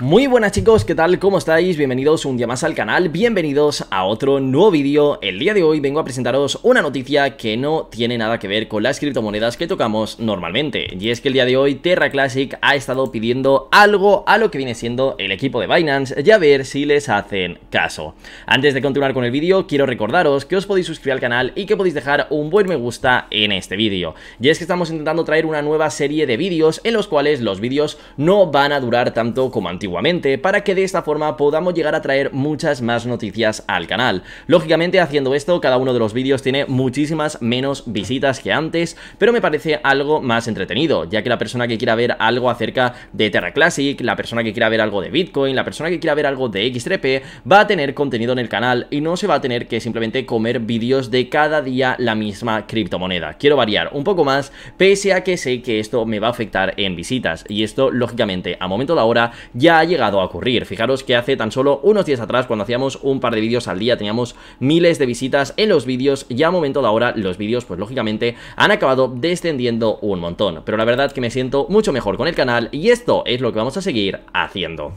Muy buenas chicos, ¿qué tal? ¿Cómo estáis? Bienvenidos un día más al canal, bienvenidos a otro nuevo vídeo. El día de hoy vengo a presentaros una noticia que no tiene nada que ver con las criptomonedas que tocamos normalmente. Y es que el día de hoy Terra Classic ha estado pidiendo algo a lo que viene siendo el equipo de Binance y a ver si les hacen caso. Antes de continuar con el vídeo, quiero recordaros que os podéis suscribir al canal y que podéis dejar un buen me gusta en este vídeo. Y es que estamos intentando traer una nueva serie de vídeos en los cuales los vídeos no van a durar tanto como antes para que de esta forma podamos llegar a traer muchas más noticias al canal. Lógicamente, haciendo esto, cada uno de los vídeos tiene muchísimas menos visitas que antes, pero me parece algo más entretenido, ya que la persona que quiera ver algo acerca de Terra Classic, la persona que quiera ver algo de Bitcoin, la persona que quiera ver algo de X3P, va a tener contenido en el canal y no se va a tener que simplemente comer vídeos de cada día la misma criptomoneda. Quiero variar un poco más, pese a que sé que esto me va a afectar en visitas, y esto, lógicamente, a momento de ahora ya ha llegado a ocurrir. Fijaros que hace tan solo unos días atrás, cuando hacíamos un par de vídeos al día, teníamos miles de visitas en los vídeos y a momento de ahora los vídeos, pues lógicamente, han acabado descendiendo un montón. Pero la verdad que me siento mucho mejor con el canal y esto es lo que vamos a seguir haciendo.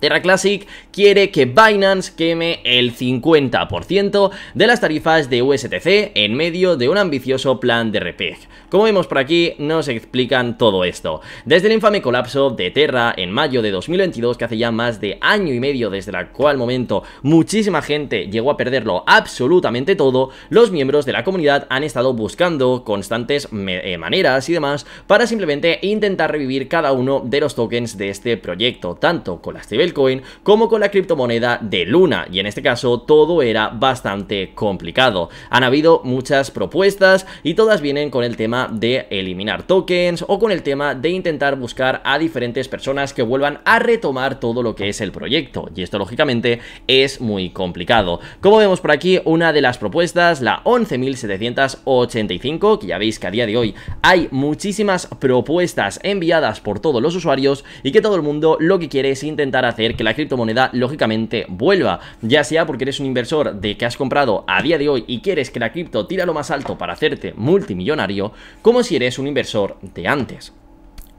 Terra Classic quiere que Binance queme el 50% de las tarifas de USTC en medio de un ambicioso plan de repeg. Como vemos por aquí, nos explican todo esto. Desde el infame colapso de Terra en mayo de 2022, que hace ya más de año y medio desde el cual momento muchísima gente llegó a perderlo absolutamente todo, los miembros de la comunidad han estado buscando constantes eh, maneras y demás para simplemente intentar revivir cada uno de los tokens de este proyecto, tanto con las Coin como con la criptomoneda de Luna y en este caso todo era bastante complicado. Han habido muchas propuestas y todas vienen con el tema de eliminar tokens o con el tema de intentar buscar a diferentes personas que vuelvan a retomar todo lo que es el proyecto y esto lógicamente es muy complicado. Como vemos por aquí una de las propuestas, la 11.785 que ya veis que a día de hoy hay muchísimas propuestas enviadas por todos los usuarios y que todo el mundo lo que quiere es intentar hacer que la criptomoneda lógicamente vuelva, ya sea porque eres un inversor de que has comprado a día de hoy y quieres que la cripto tira lo más alto para hacerte multimillonario, como si eres un inversor de antes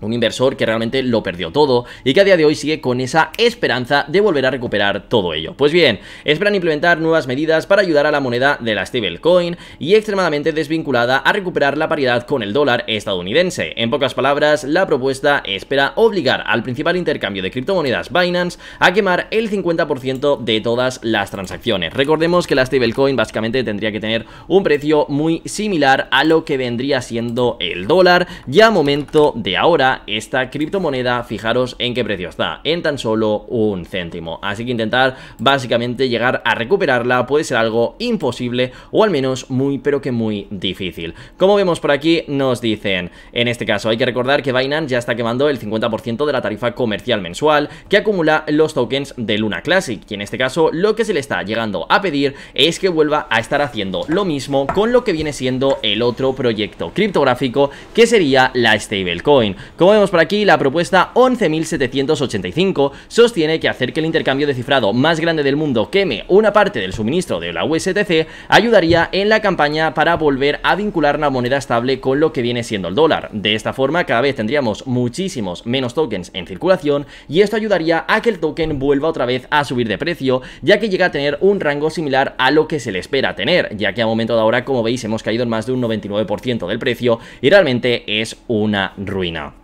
un inversor que realmente lo perdió todo y que a día de hoy sigue con esa esperanza de volver a recuperar todo ello. Pues bien, esperan implementar nuevas medidas para ayudar a la moneda de la stablecoin y extremadamente desvinculada a recuperar la paridad con el dólar estadounidense. En pocas palabras, la propuesta espera obligar al principal intercambio de criptomonedas Binance a quemar el 50% de todas las transacciones. Recordemos que la stablecoin básicamente tendría que tener un precio muy similar a lo que vendría siendo el dólar ya a momento de ahora esta criptomoneda, fijaros en qué precio está, en tan solo un céntimo. Así que intentar básicamente llegar a recuperarla puede ser algo imposible o al menos muy pero que muy difícil. Como vemos por aquí nos dicen, en este caso hay que recordar que Binance ya está quemando el 50% de la tarifa comercial mensual que acumula los tokens de Luna Classic y en este caso lo que se le está llegando a pedir es que vuelva a estar haciendo lo mismo con lo que viene siendo el otro proyecto criptográfico que sería la stablecoin. Como vemos por aquí, la propuesta 11.785 sostiene que hacer que el intercambio de cifrado más grande del mundo queme una parte del suministro de la USTC ayudaría en la campaña para volver a vincular una moneda estable con lo que viene siendo el dólar. De esta forma, cada vez tendríamos muchísimos menos tokens en circulación y esto ayudaría a que el token vuelva otra vez a subir de precio, ya que llega a tener un rango similar a lo que se le espera tener, ya que a momento de ahora, como veis, hemos caído en más de un 99% del precio y realmente es una ruina.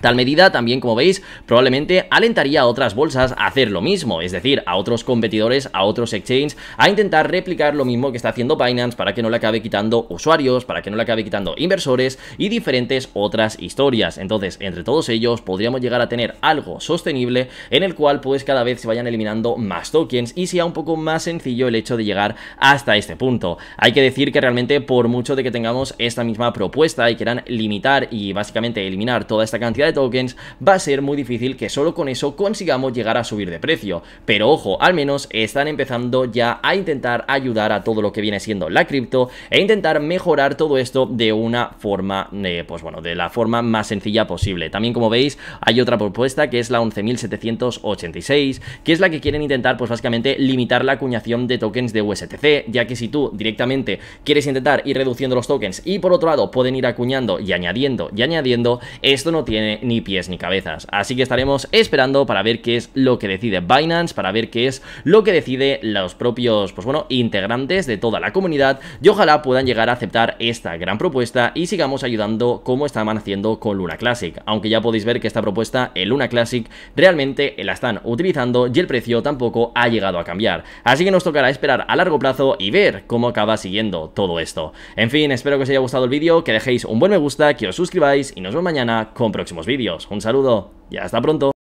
Tal medida también, como veis, probablemente alentaría a otras bolsas a hacer lo mismo, es decir, a otros competidores, a otros exchanges, a intentar replicar lo mismo que está haciendo Binance para que no le acabe quitando usuarios, para que no le acabe quitando inversores y diferentes otras historias. Entonces, entre todos ellos, podríamos llegar a tener algo sostenible en el cual pues cada vez se vayan eliminando más tokens y sea un poco más sencillo el hecho de llegar hasta este punto. Hay que decir que realmente por mucho de que tengamos esta misma propuesta y quieran limitar y básicamente eliminar toda esta cantidad de tokens, va a ser muy difícil que solo con eso consigamos llegar a subir de precio. Pero ojo, al menos están empezando ya a intentar ayudar a todo lo que viene siendo la cripto e intentar mejorar todo esto de una forma, eh, pues bueno, de la forma más sencilla posible. También como veis hay otra propuesta que es la 11.786, que es la que quieren intentar pues básicamente limitar la acuñación de tokens de USTC, ya que si tú directamente quieres intentar ir reduciendo los tokens y por otro lado pueden ir acuñando y añadiendo y añadiendo, esto no tiene ni pies ni cabezas. Así que estaremos esperando para ver qué es lo que decide Binance, para ver qué es lo que decide los propios, pues bueno, integrantes de toda la comunidad y ojalá puedan llegar a aceptar esta gran propuesta y sigamos ayudando como estaban haciendo con Luna Classic. Aunque ya podéis ver que esta propuesta, en Luna Classic, realmente la están utilizando y el precio tampoco ha llegado a cambiar. Así que nos tocará esperar a largo plazo y ver cómo acaba siguiendo todo esto. En fin, espero que os haya gustado el vídeo, que dejéis un buen me gusta, que os suscribáis y nos vemos mañana con próximos vídeos. Un saludo y hasta pronto.